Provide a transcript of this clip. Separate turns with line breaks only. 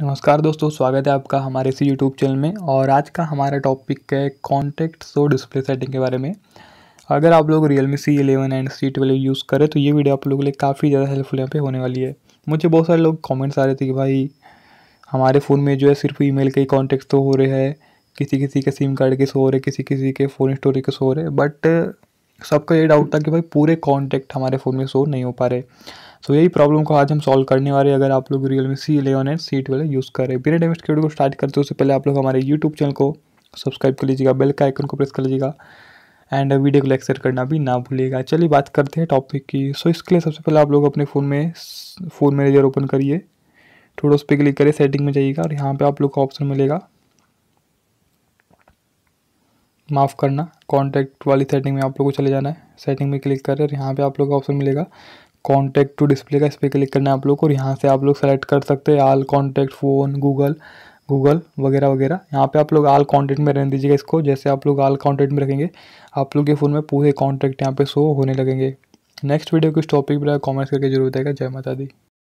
नमस्कार दोस्तों स्वागत है आपका हमारे इसी यूट्यूब चैनल में और आज का हमारा टॉपिक है कॉन्टेक्ट सो डिस्प्ले सेटिंग के बारे में अगर आप लोग Realme C eleven and C twelve use करें तो ये वीडियो आप लोगों के लिए काफ़ी ज़्यादा हेल्पफुल यहाँ पे होने वाली है मुझे बहुत सारे लोग कॉमेंट्स आ रहे थे कि भाई हमारे फ़ोन में जो है सिर्फ मेल के ही कॉन्टेक्ट तो हो रहे हैं किसी किसी के सिम कार्ड के सो रहे किसी किसी के फ़ोन स्टोरेज के सो हो रहे बट सबका ये डाउट था कि भाई पूरे कॉन्टेक्ट हमारे फ़ोन में सो नहीं हो पा रहे सो तो यही प्रॉब्लम को आज हम सॉल्व करने वाले अगर आप लोग Realme C eleven and C twelve use करें बिना डेमिस्ट वीडियो को स्टार्ट करते उससे पहले आप लोग हमारे यूट्यूब चैनल को सब्सक्राइब कर लीजिएगा बेल का आइकन को प्रेस कर लीजिएगा एंड वीडियो को लाइक करना भी ना भूलिएगा चलिए बात करते हैं टॉपिक की सो so, इसके लिए सबसे पहले आप लोग अपने फ़ोन में फ़ोन मैनेजर ओपन करिए थोड़ा उस पर क्लिक करिए सेटिंग में जाइएगा और यहाँ पे आप लोग को ऑप्शन मिलेगा माफ़ करना कॉन्टैक्ट वाली सेटिंग में आप लोग को चले जाना है सेटिंग में क्लिक करें और यहाँ पर आप लोग को ऑप्शन मिलेगा कॉन्टैक्ट टू डिस्प्ले का इस पर क्लिक करना है आप लोग को और यहाँ से आप लोग सेलेक्ट कर सकते हैं all contact phone Google Google वगैरह वगैरह यहाँ पे आप लोग आल कॉन्टैक्ट में रहने दीजिएगा इसको जैसे आप लोग आल कॉन्टैक्ट में रखेंगे आप लोग के फ़ोन में पूरे कॉन्टैक्ट यहाँ पे शो होने लगेंगे नेक्स्ट वीडियो किस टॉपिक पर कॉमेंट्स करके जरूर देगा जय माता दी